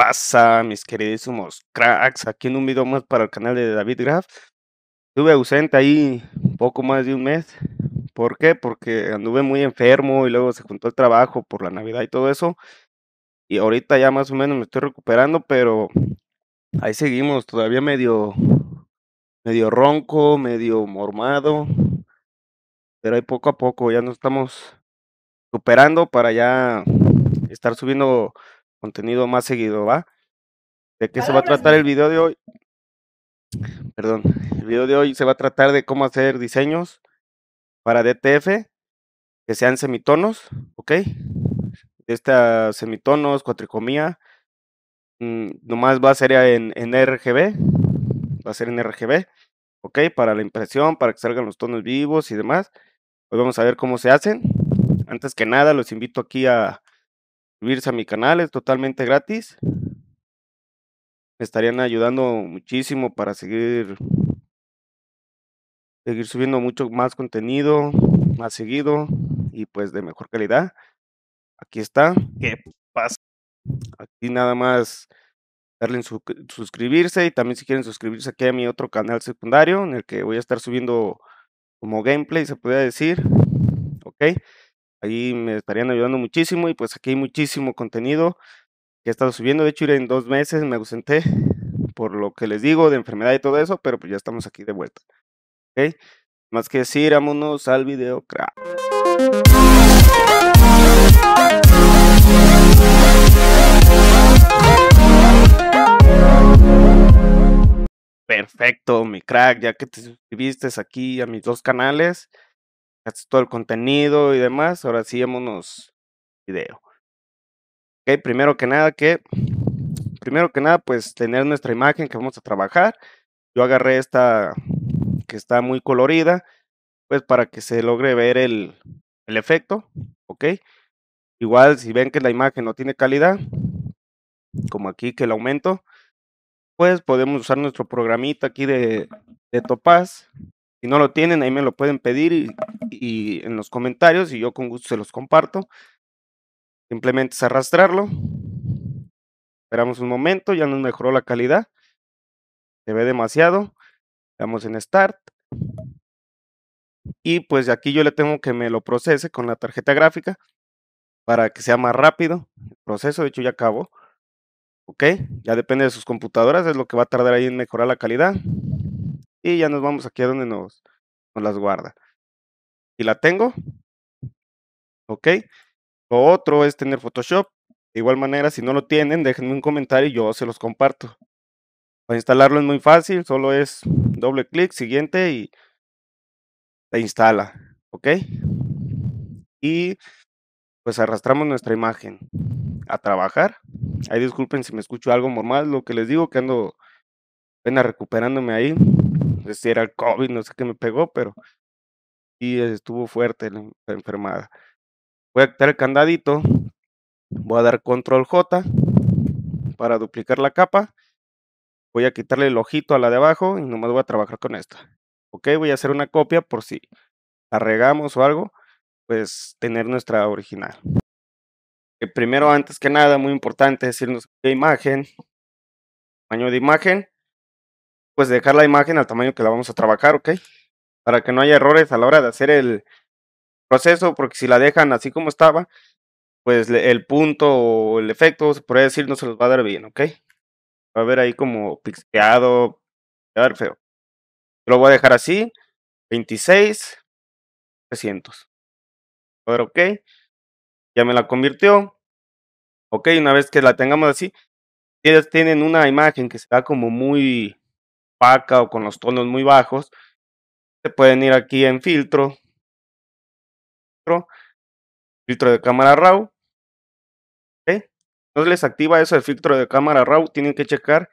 pasa, mis queridísimos cracks? Aquí en un video más para el canal de David Graf. Estuve ausente ahí poco más de un mes. ¿Por qué? Porque anduve muy enfermo y luego se juntó el trabajo por la Navidad y todo eso. Y ahorita ya más o menos me estoy recuperando, pero ahí seguimos, todavía medio, medio ronco, medio mormado. Pero ahí poco a poco ya nos estamos Superando para ya estar subiendo contenido más seguido, ¿va? ¿De qué se va a tratar el video de hoy? Perdón, el video de hoy se va a tratar de cómo hacer diseños para DTF que sean semitonos, ¿ok? Esta semitonos, cuatricomía, mm, nomás va a ser en, en RGB, va a ser en RGB, ¿ok? Para la impresión, para que salgan los tonos vivos y demás. Hoy pues vamos a ver cómo se hacen. Antes que nada, los invito aquí a, a mi canal, es totalmente gratis. Me estarían ayudando muchísimo para seguir, seguir subiendo mucho más contenido, más seguido y pues de mejor calidad. Aquí está. ¿Qué pasa? Aquí nada más darle su suscribirse y también si quieren suscribirse aquí a mi otro canal secundario en el que voy a estar subiendo como gameplay, se podría decir. Ok. Ahí me estarían ayudando muchísimo y pues aquí hay muchísimo contenido que he estado subiendo. De hecho, en dos meses, me ausenté por lo que les digo de enfermedad y todo eso, pero pues ya estamos aquí de vuelta. ¿Ok? Más que decir, vámonos al video crack. Perfecto, mi crack, ya que te suscribiste aquí a mis dos canales, todo el contenido y demás. Ahora sí, vámonos video. Ok, primero que nada, que primero que nada, pues tener nuestra imagen que vamos a trabajar. Yo agarré esta que está muy colorida, pues para que se logre ver el, el efecto, ¿ok? Igual si ven que la imagen no tiene calidad, como aquí que la aumento, pues podemos usar nuestro programita aquí de, de Topaz si no lo tienen, ahí me lo pueden pedir y, en los comentarios y yo con gusto se los comparto. Simplemente es arrastrarlo. Esperamos un momento, ya nos mejoró la calidad. Se ve demasiado. Damos en Start. Y pues aquí yo le tengo que me lo procese con la tarjeta gráfica para que sea más rápido. El proceso, de hecho, ya acabó. ¿Ok? Ya depende de sus computadoras, es lo que va a tardar ahí en mejorar la calidad y ya nos vamos aquí a donde nos, las guarda. Y la tengo. Ok. Lo otro es tener Photoshop. De igual manera, si no lo tienen, déjenme un comentario y yo se los comparto. Para instalarlo es muy fácil, solo es doble clic, siguiente y se instala. Ok. Y pues arrastramos nuestra imagen a trabajar. Ahí disculpen si me escucho algo normal, lo que les digo que ando pena recuperándome ahí es si era el COVID, no sé qué me pegó, pero sí estuvo fuerte la, enfermada. Voy a quitar el candadito, voy a dar control J para duplicar la capa. Voy a quitarle el ojito a la de abajo y nomás voy a trabajar con esta. Ok, voy a hacer una copia por si la regamos o algo, pues tener nuestra original. Primero, antes que nada, muy importante decirnos qué imagen, tamaño de imagen, pues dejar la imagen al tamaño que la vamos a trabajar, ¿ok? Para que no haya errores a la hora de hacer el proceso, porque si la dejan así como estaba, pues el punto o el efecto, se podría decir, no se los va a dar bien, ¿ok? Va a ver ahí como pixeado, va a ver feo. lo voy a dejar así, 26, 300. A ver, ok. Ya me la convirtió. Ok, una vez que la tengamos así, ellos tienen una imagen que se da como muy o con los tonos muy bajos, se pueden ir aquí en filtro, filtro de cámara RAW. ¿okay? Entonces les activa eso el filtro de cámara RAW, tienen que checar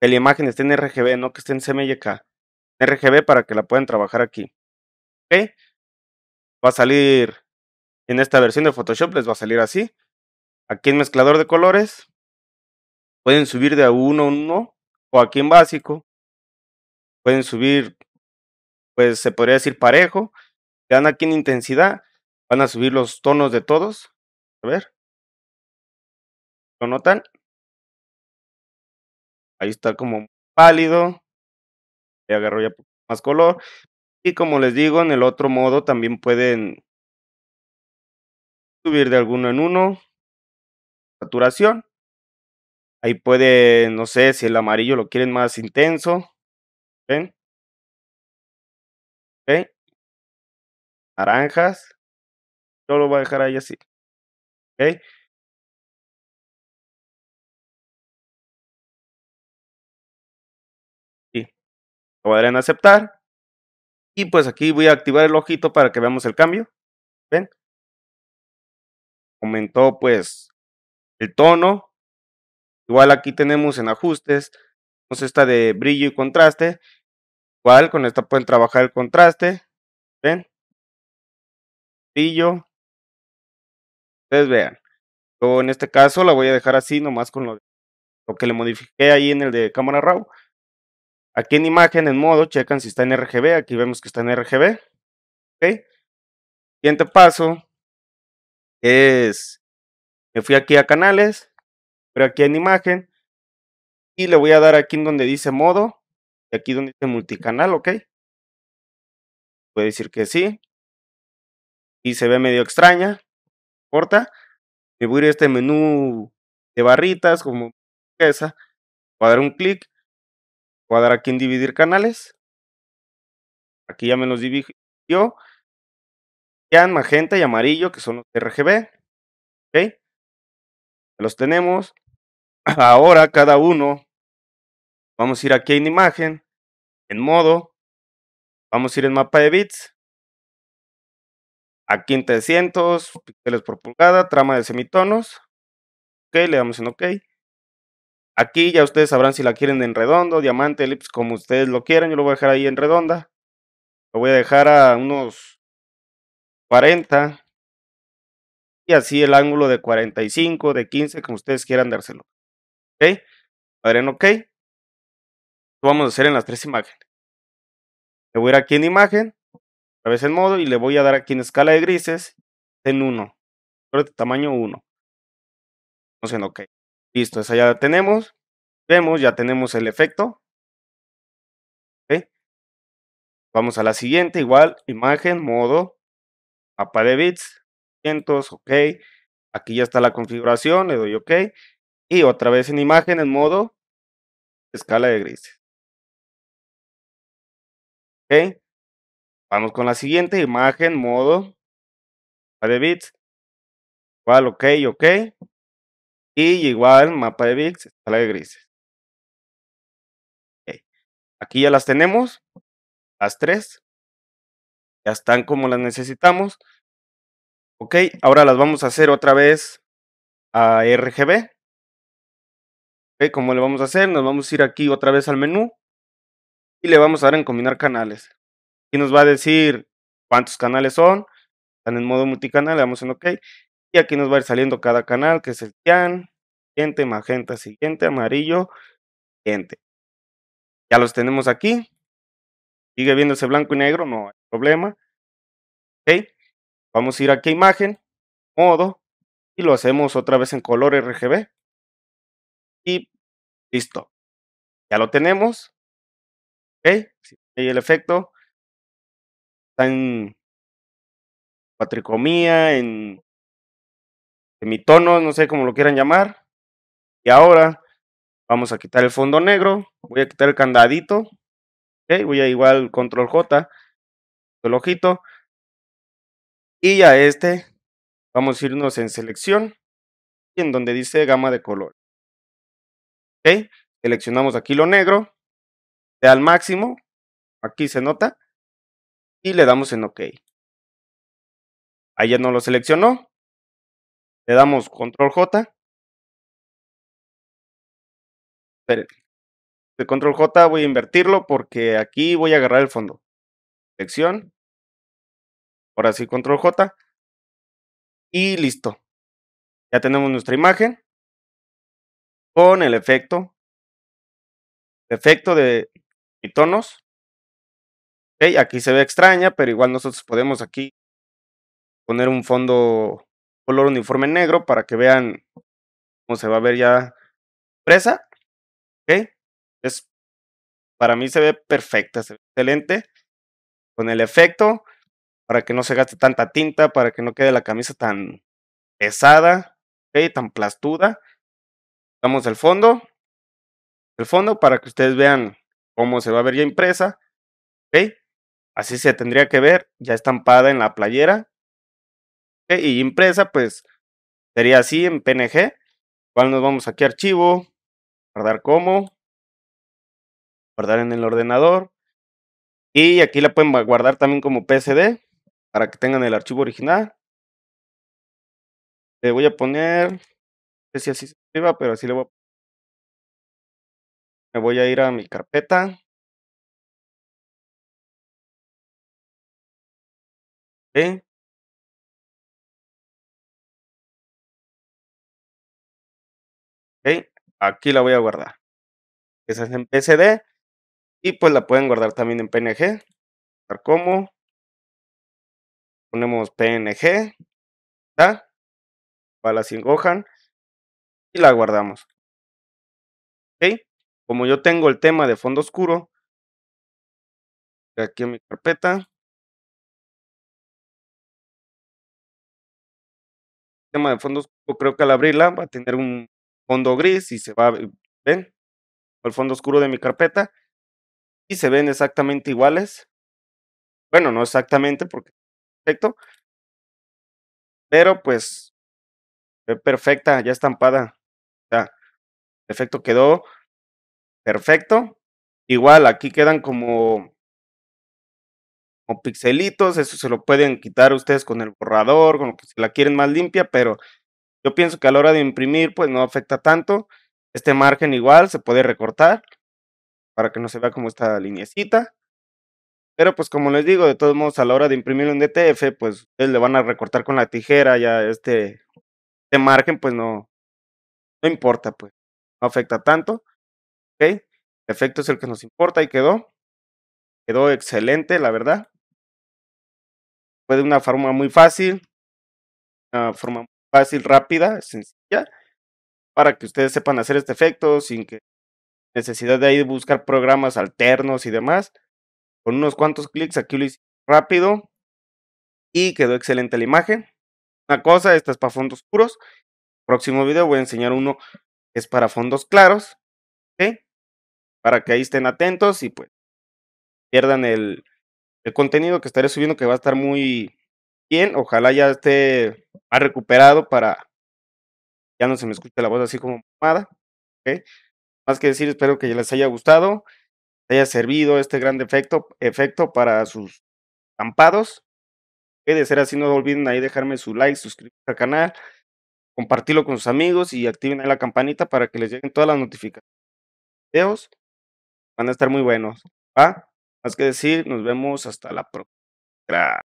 que la imagen esté en RGB, no que esté en CMYK. RGB para que la puedan trabajar aquí. Va a salir en esta versión de Photoshop, les va a salir así. Aquí en mezclador de colores, pueden subir de a uno a uno o aquí en básico pueden subir, pues se podría decir parejo, le dan aquí en intensidad, van a subir los tonos de todos. A ver. ¿Lo notan? Ahí está como pálido. Le agarró ya más color. Y como les digo, en el otro modo también pueden subir de alguno en uno. Saturación. Ahí puede, no sé, si el amarillo lo quieren más intenso, ¿Ven? ¿Ven? Naranjas. Yo lo voy a dejar ahí así. ¿Ok? Sí lo dar en aceptar. Y pues aquí voy a activar el ojito para que veamos el cambio. ¿Ven? Aumentó pues el tono. Igual aquí tenemos en ajustes esta de brillo y contraste, igual con esta pueden trabajar el contraste, ¿ven? Brillo, ustedes vean. Yo en este caso la voy a dejar así nomás con lo, que le modifiqué ahí en el de cámara RAW. Aquí en imagen, en modo, checan si está en RGB. Aquí vemos que está en RGB. ¿Ok? Siguiente paso es, me fui aquí a canales, pero aquí en imagen, y le voy a dar aquí en donde dice modo. Y aquí donde dice multicanal, ¿ok? Puede decir que sí. Y se ve medio extraña. Corta. Me voy a ir a este menú de barritas, como esa. Voy a dar un clic. Voy a dar aquí en dividir canales. Aquí ya me los dividió. Magenta y amarillo, que son los RGB. ¿Ok? Los tenemos. Ahora cada uno, vamos a ir aquí en imagen, en modo, vamos a ir en mapa de bits, aquí en 300, píxeles por pulgada, trama de semitonos, ok, le damos en ok. Aquí ya ustedes sabrán si la quieren en redondo, diamante, elipse, como ustedes lo quieran, yo lo voy a dejar ahí en redonda. Lo voy a dejar a unos 40, y así el ángulo de 45, de 15, como ustedes quieran dárselo. ¿Ok? ver en OK. Lo vamos a hacer en las tres imágenes. Le voy a ir aquí en imagen, a vez en modo, y le voy a dar aquí en escala de grises, en 1. Tamaño 1. Vamos en OK. Listo, esa ya la tenemos. Vemos, ya tenemos el efecto. Vamos a la siguiente, igual, imagen, modo, mapa de bits, 100, ok. Aquí ya está la configuración, le doy ok. Y otra vez en imagen, en modo, escala de grises. Ok. Vamos con la siguiente, imagen, modo, mapa de bits. Igual, ok, ok. Y igual, mapa de bits, escala de grises. ok Aquí ya las tenemos, las tres. Ya están como las necesitamos. Ok, ahora las vamos a hacer otra vez a RGB como ¿Cómo le vamos a hacer? Nos vamos a ir aquí otra vez al menú y le vamos a dar en combinar canales. Y nos va a decir cuántos canales son. Están en modo multicanal, le damos en OK. Y aquí nos va a ir saliendo cada canal, que es el tian, siguiente, magenta, siguiente, amarillo, siguiente. Ya los tenemos aquí. Sigue viéndose blanco y negro, no hay problema. Ok. Vamos a ir aquí a imagen, modo, y lo hacemos otra vez en color RGB. Y Listo. Ya lo tenemos. Ok. Y el efecto está en patricomía, en semitono, no sé cómo lo quieran llamar. Y ahora vamos a quitar el fondo negro. Voy a quitar el candadito. Ok. Voy a igual control J. El ojito. Y a este vamos a irnos en selección. Y en donde dice gama de color. ¿Ok? Seleccionamos aquí lo negro, sea al máximo, aquí se nota, y le damos en OK. Ahí ya no lo seleccionó. Le damos control J. De control J voy a invertirlo porque aquí voy a agarrar el fondo. Selección. Ahora sí, control J. Y listo. Ya tenemos nuestra imagen con el efecto, efecto de tonos. Okay, aquí se ve extraña, pero igual nosotros podemos aquí poner un fondo color uniforme negro para que vean cómo se va a ver ya presa. Okay. Es, para mí se ve perfecta, se ve excelente con el efecto para que no se gaste tanta tinta, para que no quede la camisa tan pesada, okay, tan plastuda. Damos el fondo, el fondo para que ustedes vean cómo se va a ver ya impresa. ¿Ok? Así se tendría que ver, ya estampada en la playera. Y impresa, pues sería así en PNG. Igual nos vamos aquí a archivo, guardar como, guardar en el ordenador. Y aquí la pueden guardar también como PSD para que tengan el archivo original. Le voy a poner, si así pero así le voy a Me voy a ir a mi carpeta. aquí la voy a guardar. Esa es en PSD, y pues la pueden guardar también en PNG, tal como. Ponemos PNG, Para la Gohan y la guardamos. ¿Ok? Como yo tengo el tema de fondo oscuro, aquí en mi carpeta, tema de fondo oscuro, creo que al abrirla va a tener un fondo gris y se va, ¿ven? El fondo oscuro de mi carpeta y se ven exactamente iguales. Bueno, no exactamente porque perfecto, pero pues perfecta, ya estampada efecto quedó perfecto. Igual aquí quedan como, pixelitos, eso se lo pueden quitar ustedes con el borrador, con lo que si la quieren más limpia, pero yo pienso que a la hora de imprimir pues no afecta tanto. Este margen igual se puede recortar para que no se vea como esta linecita. Pero pues como les digo, de todos modos a la hora de imprimir un DTF, pues ustedes le van a recortar con la tijera ya este, este margen, pues no, no importa pues afecta tanto. ok El efecto es el que nos importa y quedó. Quedó excelente, la verdad. Fue de una forma muy fácil, una forma fácil, rápida, sencilla, para que ustedes sepan hacer este efecto sin que necesidad de ahí buscar programas alternos y demás. Con unos cuantos clics aquí lo hice rápido y quedó excelente la imagen. Una cosa, esta es para fondos puros. Próximo video voy a enseñar uno es para fondos claros, Para que ahí estén atentos y pues pierdan el, contenido que estaré subiendo que va a estar muy bien. Ojalá ya esté ha recuperado para ya no se me escuche la voz así como mamada. Más que decir, espero que les haya gustado, haya servido este gran efecto, efecto para sus estampados. De ser así, no olviden ahí dejarme su like, suscribirse al canal compartirlo con sus amigos y activen la campanita para que les lleguen todas las notificaciones. Videos van a estar muy buenos. Más que decir, nos vemos hasta la próxima.